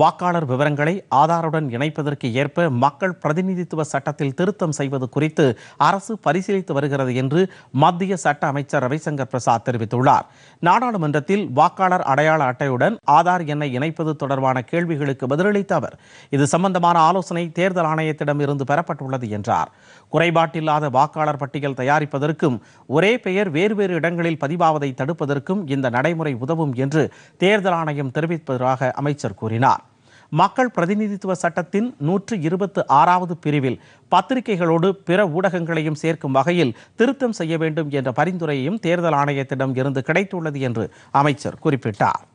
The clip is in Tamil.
வாக்காளர் விவரங்களை ஆதாருடன் இணைப்பதற்கு ஏற்ப மக்கள் பிரதிநிதித்துவ சட்டத்தில் திருத்தம் செய்வது குறித்து அரசு பரிசீலித்து வருகிறது என்று மத்திய சட்ட அமைச்சர் ரவிசங்கர் பிரசாத் தெரிவித்துள்ளார் நாடாளுமன்றத்தில் வாக்காளர் அடையாள அட்டையுடன் ஆதார் எண்ணை இணைப்பது தொடர்பான கேள்விகளுக்கு பதிலளித்த அவர் இது சம்பந்தமான ஆலோசனை தேர்தல் ஆணையத்திடம் இருந்து பெறப்பட்டுள்ளது என்றார் குறைபாட்டில்லாத வாக்காளர் பட்டியல் தயாரிப்பதற்கும் ஒரே பெயர் வேறு வேறு இடங்களில் பதிவாவதை தடுப்பதற்கும் இந்த நடைமுறை உதவும் என்று தேர்தல் ஆணையம் தெரிவிப்பதாக அமைச்சர் கூறினார் மக்கள் பிரதிநிதித்துவ சட்டத்தின் நூற்று இருபத்து ஆறாவது பிரிவில் பத்திரிகைகளோடு பிற ஊடகங்களையும் சேர்க்கும் வகையில் திருத்தம் செய்ய வேண்டும் என்ற பரிந்துரையும் தேர்தல் ஆணையத்திடம் இருந்து கிடைத்துள்ளது என்று அமைச்சர் குறிப்பிட்டார்